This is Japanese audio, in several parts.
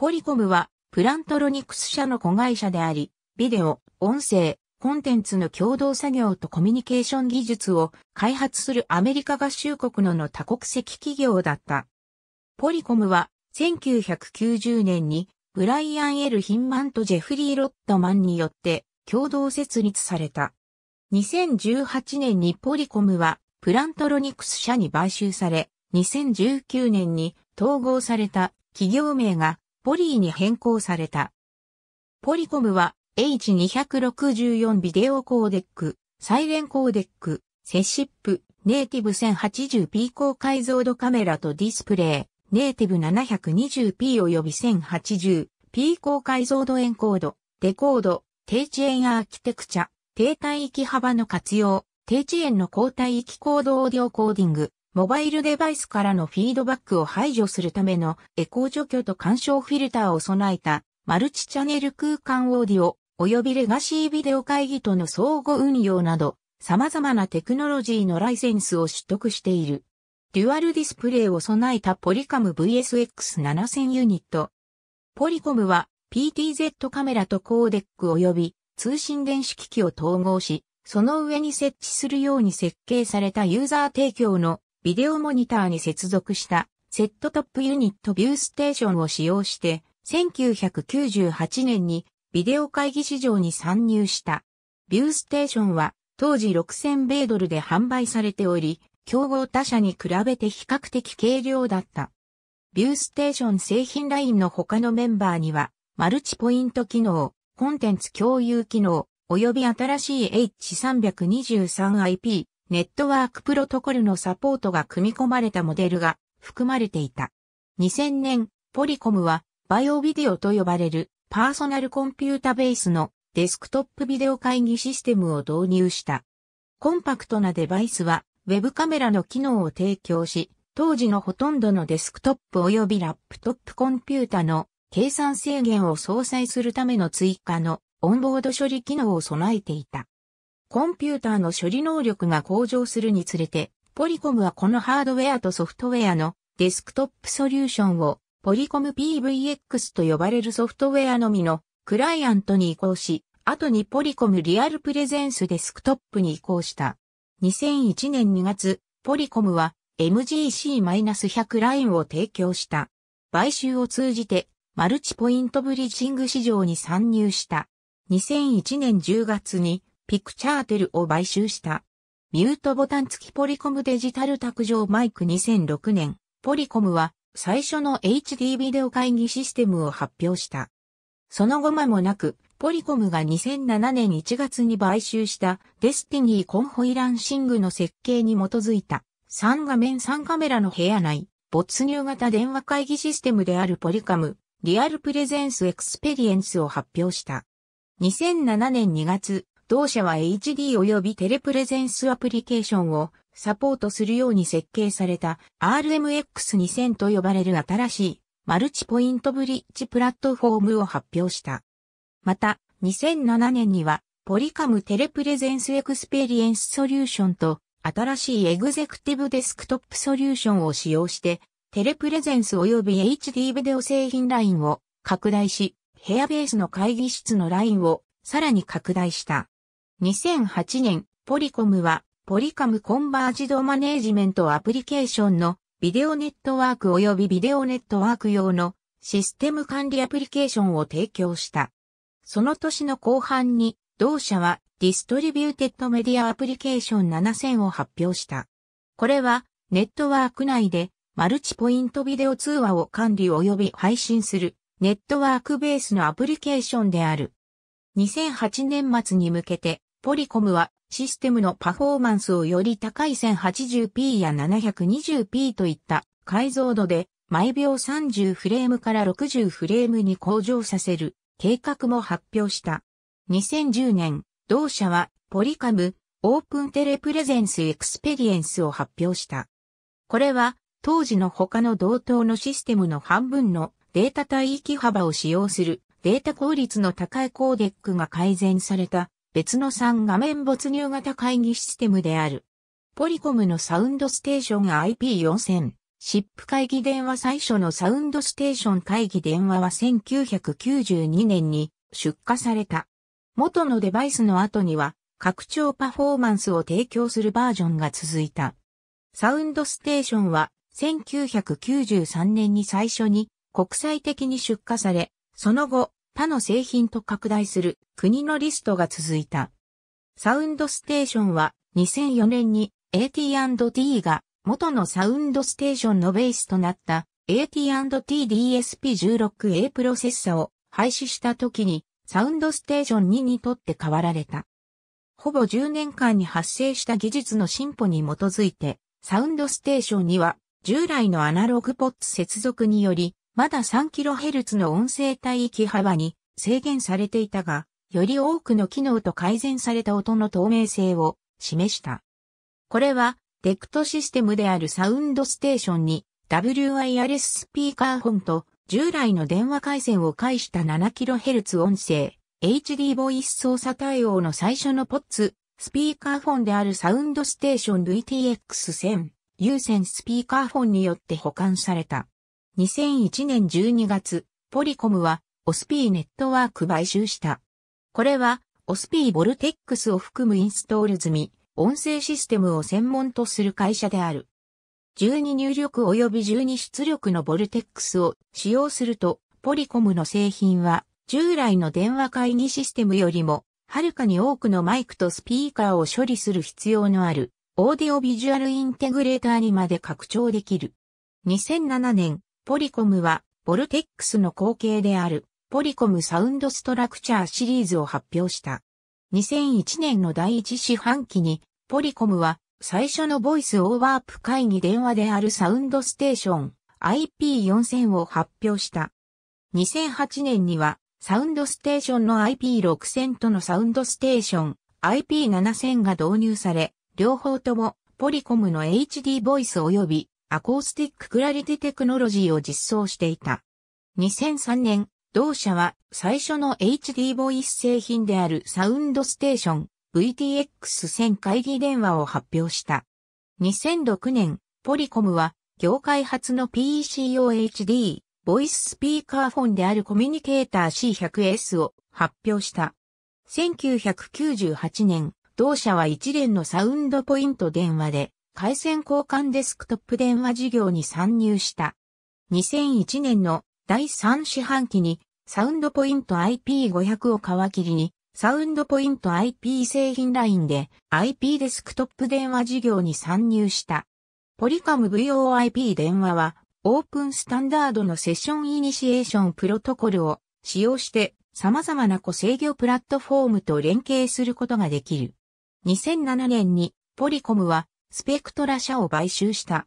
ポリコムは、プラントロニクス社の子会社であり、ビデオ、音声、コンテンツの共同作業とコミュニケーション技術を開発するアメリカ合衆国のの多国籍企業だった。ポリコムは1990年にブライアン・エル・ヒンマンとジェフリー・ロットマンによって共同設立された。2018年にポリコムはプラントロニクス社に買収され、2019年に統合された企業名がポリーに変更された。ポリコムは H264 ビデオコーデック、サイレンコーデック、セシップ、ネイティブ 1080p 高解像度カメラとディスプレイ、ネイティブ 720p 及び 1080p 高解像度エンコード、デコード、低遅延アーキテクチャ、低帯域幅の活用、低遅延の高帯域コードオーディオコーディング、モバイルデバイスからのフィードバックを排除するためのエコー除去と干渉フィルターを備えたマルチチャンネル空間オーディオ及びレガシービデオ会議との相互運用など様々なテクノロジーのライセンスを取得している。デュアルディスプレイを備えたポリカム VSX7000 ユニット。ポリコムは PTZ カメラとコーデック及び通信電子機器を統合し、その上に設置するように設計されたユーザー提供のビデオモニターに接続したセットトップユニットビューステーションを使用して、1998年にビデオ会議市場に参入した。ビューステーションは当時6000米ドルで販売されており、競合他社に比べて比較的軽量だった。ビューステーション製品ラインの他のメンバーには、マルチポイント機能、コンテンツ共有機能、及び新しい H323IP、ネットワークプロトコルのサポートが組み込まれたモデルが含まれていた。2000年、ポリコムはバイオビデオと呼ばれるパーソナルコンピュータベースのデスクトップビデオ会議システムを導入した。コンパクトなデバイスはウェブカメラの機能を提供し、当時のほとんどのデスクトップ及びラップトップコンピュータの計算制限を相殺するための追加のオンボード処理機能を備えていた。コンピューターの処理能力が向上するにつれて、ポリコムはこのハードウェアとソフトウェアのデスクトップソリューションをポリコム PVX と呼ばれるソフトウェアのみのクライアントに移行し、後にポリコムリアルプレゼンスデスクトップに移行した。2001年2月、ポリコムは MGC-100 ラインを提供した。買収を通じてマルチポイントブリッジング市場に参入した。2001年10月にピクチャーテルを買収した。ミュートボタン付きポリコムデジタル卓上マイク2006年、ポリコムは最初の HD ビデオ会議システムを発表した。その後間もなく、ポリコムが2007年1月に買収したデスティニーコンホイランシングの設計に基づいた3画面3カメラの部屋内没入型電話会議システムであるポリカムリアルプレゼンスエクスペリエンスを発表した。2007年2月、同社は HD 及びテレプレゼンスアプリケーションをサポートするように設計された RMX2000 と呼ばれる新しいマルチポイントブリッジプラットフォームを発表した。また、2007年にはポリカムテレプレゼンスエクスペリエンスソリューションと新しいエグゼクティブデスクトップソリューションを使用してテレプレゼンス及び HD ビデオ製品ラインを拡大し、ヘアベースの会議室のラインをさらに拡大した。2008年、ポリコムは、ポリカムコンバージドマネージメントアプリケーションのビデオネットワーク及びビデオネットワーク用のシステム管理アプリケーションを提供した。その年の後半に、同社はディストリビューテッドメディアアプリケーション7000を発表した。これは、ネットワーク内でマルチポイントビデオ通話を管理及び配信するネットワークベースのアプリケーションである。2008年末に向けてポリコムはシステムのパフォーマンスをより高い 1080p や 720p といった解像度で毎秒30フレームから60フレームに向上させる計画も発表した。2010年、同社はポリカムオープンテレプレゼンスエクスペリエンスを発表した。これは当時の他の同等のシステムの半分のデータ帯域幅を使用するデータ効率の高いコーデックが改善された別の3画面没入型会議システムである。ポリコムのサウンドステーション IP4000、シップ会議電話最初のサウンドステーション会議電話は1992年に出荷された。元のデバイスの後には拡張パフォーマンスを提供するバージョンが続いた。サウンドステーションは1993年に最初に国際的に出荷され、その後他の製品と拡大する国のリストが続いた。サウンドステーションは2004年に AT&T が元のサウンドステーションのベースとなった AT&TDSP16A プロセッサを廃止した時にサウンドステーション2にとって変わられた。ほぼ10年間に発生した技術の進歩に基づいて、サウンドステーションには従来のアナログポッツ接続によりまだ 3kHz の音声帯域幅に制限されていたが、より多くの機能と改善された音の透明性を示した。これは、デクトシステムであるサウンドステーションに WIRS スピーカー本と従来の電話回線を介した 7kHz 音声 HD ボイス操作対応の最初のポッツスピーカーフォンであるサウンドステーション VTX1000 有線スピーカーフォンによって保管された。2001年12月、ポリコムはオスピーネットワーク買収した。これはオスピーボルテックスを含むインストール済み、音声システムを専門とする会社である。12入力及び12出力のボルテックスを使用すると、ポリコムの製品は従来の電話会議システムよりも、はるかに多くのマイクとスピーカーを処理する必要のある、オーディオビジュアルインテグレーターにまで拡張できる。2007年、ポリコムは、ボルテックスの後継である、ポリコムサウンドストラクチャーシリーズを発表した。2001年の第一四半期に、ポリコムは、最初のボイスオーワープ会議電話であるサウンドステーション IP4000 を発表した。2008年にはサウンドステーションの IP6000 とのサウンドステーション IP7000 が導入され、両方ともポリコムの HD ボイス及びアコースティッククラリティテクノロジーを実装していた。2003年、同社は最初の HD ボイス製品であるサウンドステーション VTX1000 会議電話を発表した。2006年、ポリコムは業界初の PC o HD ボイススピーカーフォンであるコミュニケーター C100S を発表した。1998年、同社は一連のサウンドポイント電話で回線交換デスクトップ電話事業に参入した。2001年の第3四半期にサウンドポイント IP500 を皮切りにサウンドポイント IP 製品ラインで IP デスクトップ電話事業に参入した。ポリカム VOIP 電話はオープンスタンダードのセッションイニシエーションプロトコルを使用して様々な個制御プラットフォームと連携することができる。2007年にポリコムはスペクトラ社を買収した。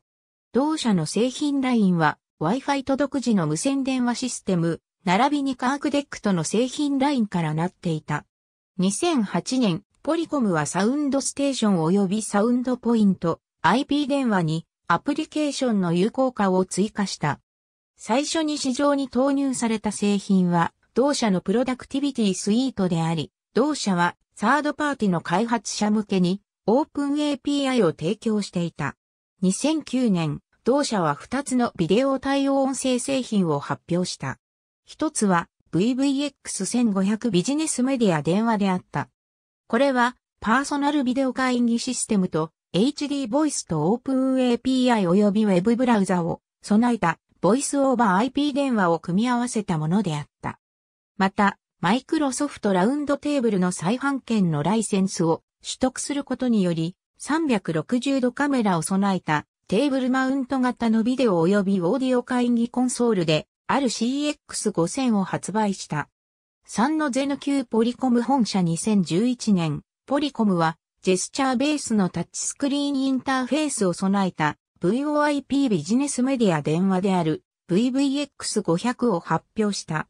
同社の製品ラインは Wi-Fi と独自の無線電話システム、並びにカークデックとの製品ラインからなっていた。2008年、ポリコムはサウンドステーション及びサウンドポイント、IP 電話にアプリケーションの有効化を追加した。最初に市場に投入された製品は、同社のプロダクティビティスイートであり、同社はサードパーティの開発者向けにオープン API を提供していた。2009年、同社は2つのビデオ対応音声製品を発表した。一つは VVX1500 ビジネスメディア電話であった。これはパーソナルビデオ会議システムと HD ボイスとオープン API 及びウェブブラウザを備えたボイスオーバー IP 電話を組み合わせたものであった。また、マイクロソフトラウンドテーブルの再販権のライセンスを取得することにより、360度カメラを備えたテーブルマウント型のビデオ及びオーディオ会議コンソールで、ある CX5000 を発売した。3のゼノ級ポリコム本社2011年、ポリコムはジェスチャーベースのタッチスクリーンインターフェースを備えた VOIP ビジネスメディア電話である VVX500 を発表した。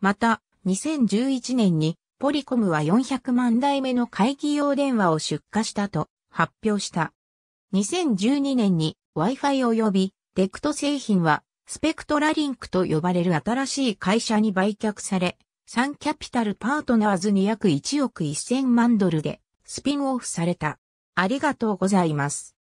また、2011年にポリコムは400万台目の会議用電話を出荷したと発表した。2012年に Wi-Fi 及びデクト製品はスペクトラリンクと呼ばれる新しい会社に売却され、サンキャピタルパートナーズに約1億1000万ドルでスピンオフされた。ありがとうございます。